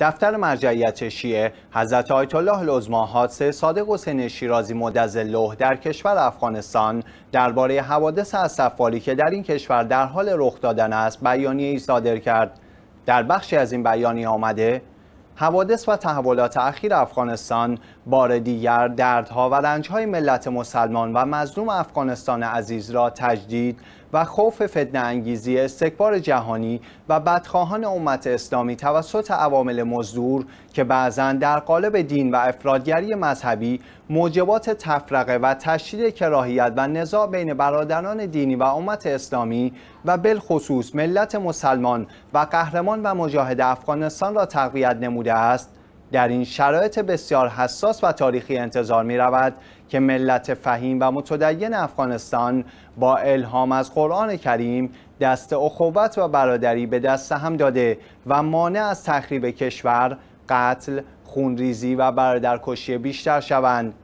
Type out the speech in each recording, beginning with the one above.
دفتر مرجعیت شیعه حضرت آیت الله لزما حادثه صادق حسین شیرازی مدظله در کشور افغانستان درباره حوادث از که در این کشور در حال رخ دادن است بیانیه ای صادر کرد در بخشی از این بیانیه آمده حوادث و تحولات اخیر افغانستان بار دیگر دردها و رنجهای ملت مسلمان و مظلوم افغانستان عزیز را تجدید و خوف فتنه انگیزی استکبار جهانی و بدخواهان امت اسلامی توسط عوامل مزدور که بعضا در قالب دین و افرادگری مذهبی موجبات تفرقه و تشدید کراهیت و نزاع بین برادران دینی و امت اسلامی و بالخصوص ملت مسلمان و قهرمان و مجاهد افغانستان را تقویت نموده است در این شرایط بسیار حساس و تاریخی انتظار می رود که ملت فهیم و متدین افغانستان با الهام از قرآن کریم دست اخوت و برادری به دست هم داده و مانع از تخریب کشور، قتل، خونریزی و برادرکشی بیشتر شوند.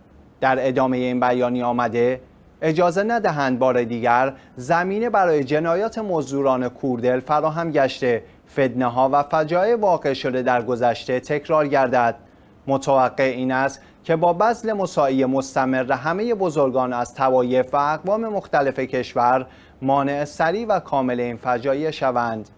در ادامه این بیانیه آمده اجازه ندهند بار دیگر زمینه برای جنایات مزدوران کوردل فراهم گشته فدنه ها و فجایع واقع شده در گذشته تکرار گردد متوقع این است که با بذل مساعی مستمر همه بزرگان از توایف و اقوام مختلف کشور مانع سریع و کامل این فجایع شوند